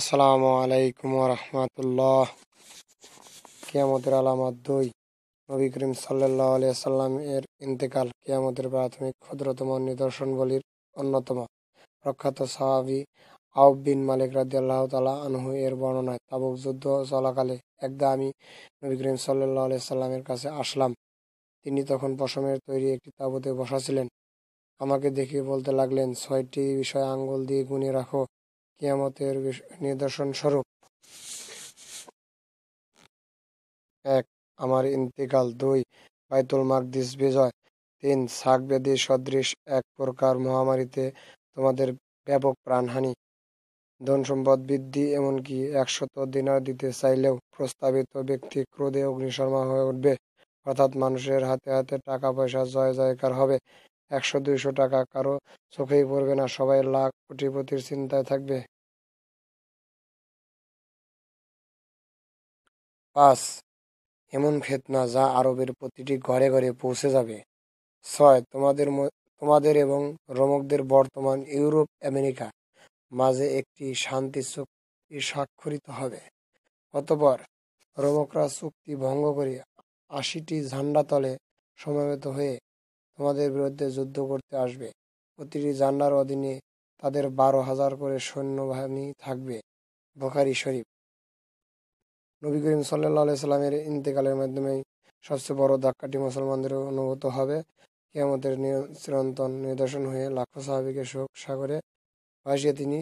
আসসালামু আলাইকুম রহমতুল্লাহ কিয়ামতের আলামত দুই নবী করিম সাল্লাহ আলিয়া সাল্লাম এর ইন্তেকাল কিয়ামতের প্রাথমিক ক্ষুদ্রতম বলির অন্যতম প্রখ্যাত সাহাবি আউবিন বিন মালিক রাজি আল্লাহ তালা আনহু এর বর্ণনায় তাবুক যুদ্ধ চলাকালে একদা আমি নবী করিম সাল্লাহ আলিয়া সাল্লামের কাছে আসলাম তিনি তখন পশমের তৈরি একটি তাবুতে ছিলেন আমাকে দেখে বলতে লাগলেন ছয়টি বিষয় আঙ্গুল দিয়ে গুনে রাখো কিয়ামতের নিদর্শনস্বরূপ এক আমার ইন্তিকাল দুই বাইতুল মাকদিস বিজয় তিন শাকব্যাধি সদৃশ এক প্রকার মহামারীতে তোমাদের ব্যাপক প্রাণহানি ধন সম্পদ বৃদ্ধি এমনকি একশত দিনার দিতে চাইলেও প্রস্তাবিত ব্যক্তি ক্রোধে অগ্নিশর্মা হয়ে উঠবে অর্থাৎ মানুষের হাতে হাতে টাকা পয়সা জয় জয়কার হবে একশো দুইশো টাকা কারো চোখেই পড়বে না, সবাই লাখ কোটিপতির চিন্তায় থাকবে। পাঁচ এমন ফেতনা যা আরবের প্রতিটি ঘরে ঘরে পৌঁছে যাবে। ছয় তোমাদের তোমাদের এবং রমকদের বর্তমান ইউরোপ আমেরিকা মাঝে একটি শান্তি চুক্তি স্বাক্ষরিত হবে। অতপর রমকরা চুক্তি ভঙ্গ করে আশিটি ঝান্ডাতলে তলে সমবেত হয়ে তোমাদের বিরুদ্ধে যুদ্ধ করতে আসবে প্রতিটি জান্নার অধীনে তাদের বারো হাজার করে সৈন্যবাহিনী থাকবে বখারি শরীফ নবী করিম সাল্লাহ সাল্লামের ইন্তেকালের মাধ্যমে সবচেয়ে বড় ধাক্কাটি মুসলমানদেরও অনুভূত হবে কেয়ামতের চিরন্তন নিদর্শন হয়ে লাখো সাহাবিকে শোক সাগরে ভাসিয়ে তিনি